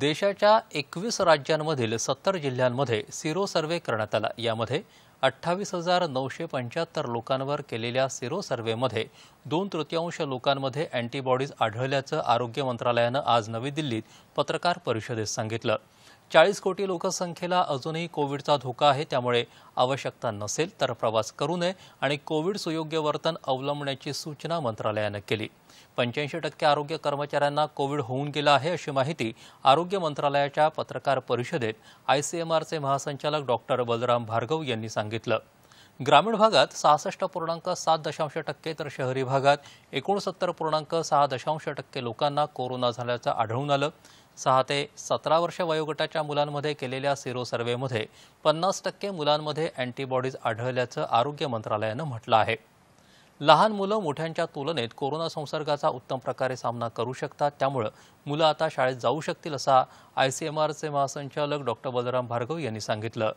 देशाच्या एकवीस राज्यांमधील सत्तर जिल्ह्यांमध्ये सिरो सर्वे करण्यात आला यामध्ये अठ्ठावीस हजार नऊशे पंच्याहत्तर लोकांवर केलेल्या सिरो सर्व्हेमध्ये दोन तृतीयांश लोकांमध्ये अँटीबॉडीज आढळल्याचं आरोग्य मंत्रालयानं आज नवी दिल्लीत पत्रकार परिषदेत सांगितलं चाळीस कोटी लोकसंख्येला अजूनही कोविडचा धोका आहे त्यामुळे आवश्यकता नसेल तर प्रवास करू नये आणि कोविड सुयोग्य वर्तन अवलंबण्याची सूचना मंत्रालयानं केली पंच्याऐंशी टक्के आरोग्य कर्मचाऱ्यांना कोविड होऊन गेला आहे अशी माहिती आरोग्य मंत्रालयाच्या पत्रकार परिषदेत आयसीएमआरचे महासंचालक डॉक्टर बलराम भार्गव यांनी सांगितलं ग्रामीण भागात सहासष्ट पूर्णांक सात दशांश टक्के तर शहरी भागात एकोणसत्तर पूर्णांक सहा दशांश टक्के लोकांना कोरोना झाल्याचं आढळून आलं सहा ते सतरा वर्ष वयोगटाच्या मुलांमध्ये केलेल्या सिरो सर्व्हेमध्ये पन्नास टक्के मुलांमध्ये अँटीबॉडीज आढळल्याचं आरोग्य मंत्रालयानं म्हटलं आहे लहान मुलं मोठ्यांच्या तुलनेत कोरोना संसर्गाचा उत्तम प्रकारे सामना करू शकतात त्यामुळं मुलं आता शाळेत जाऊ शकतील असा आय सी एम आरचे महासंचालक डॉक्टर बलराम भार्गव यांनी सांगितलं